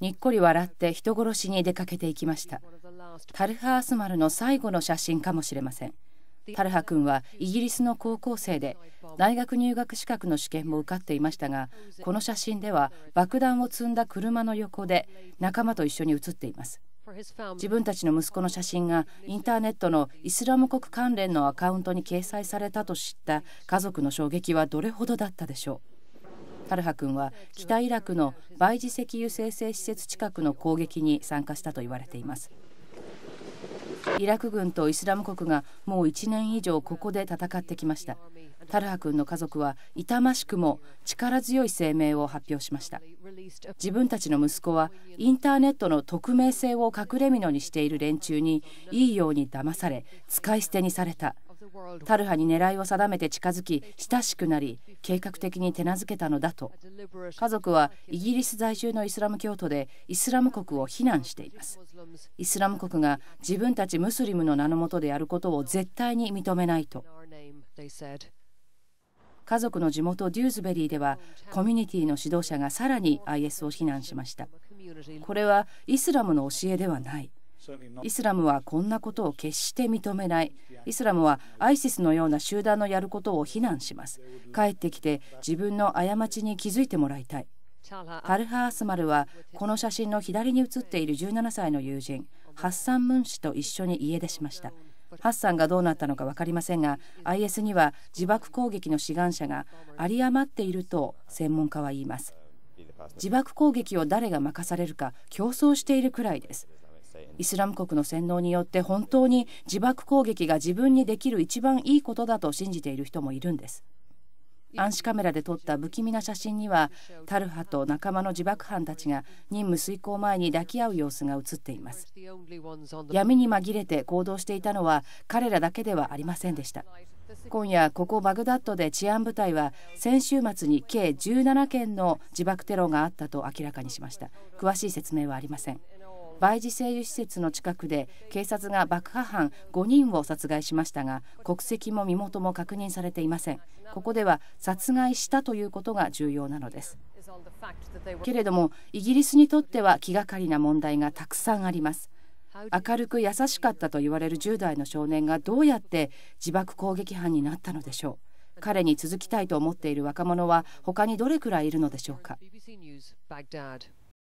にっこり笑って人殺しに出かけていきましたタルハ・アスマルの最後の写真かもしれませんタルハ君はイギリスの高校生で大学入学資格の試験も受かっていましたがこの写真では爆弾を積んだ車の横で仲間と一緒に写っています自分たちの息子の写真がインターネットのイスラム国関連のアカウントに掲載されたと知った家族の衝撃はどれほどだったでしょうタルハ君は北イラクのバイジ石油生成施設近くの攻撃に参加したと言われていますイラク軍とイスラム国がもう1年以上ここで戦ってきましたタルハ君の家族は痛ましくも力強い声明を発表しました自分たちの息子はインターネットの匿名性を隠れ蓑にしている連中にいいように騙され使い捨てにされたタルハに狙いを定めて近づき親しくなり計画的に手なずけたのだと家族はイギリス在住のイスラム教徒でイスラム国を非難していますイスラム国が自分たちムスリムの名のもとでやることを絶対に認めないと家族の地元デューズベリーではコミュニティの指導者がさらに IS を非難しましたこれはイスラムの教えではないイスラムはこんなことを決して認めないイスラムはアイシスのような集団のやることを非難します帰ってきて自分の過ちに気づいてもらいたいタルハースマルはこの写真の左に写っている17歳の友人ハッサン・ムン氏と一緒に家出しましたハッサンがどうなったのか分かりませんが IS には自爆攻撃の志願者があり余っていると専門家は言います自爆攻撃を誰が任されるか競争しているくらいですイスラム国の洗脳によって本当に自爆攻撃が自分にできる一番いいことだと信じている人もいるんです暗視カメラで撮った不気味な写真にはタルハと仲間の自爆犯たちが任務遂行前に抱き合う様子が映っています闇に紛れて行動していたのは彼らだけではありませんでした今夜ここバグダッドで治安部隊は先週末に計17件の自爆テロがあったと明らかにしました詳しい説明はありませんバイ製油施設の近くで警察が爆破犯5人を殺害しましたが国籍も身元も確認されていませんここでは殺害したということが重要なのですけれどもイギリスにとっては気がかりな問題がたくさんあります明るく優しかったと言われる10代の少年がどうやって自爆攻撃犯になったのでしょう彼に続きたいと思っている若者は他にどれくらいいるのでしょうか。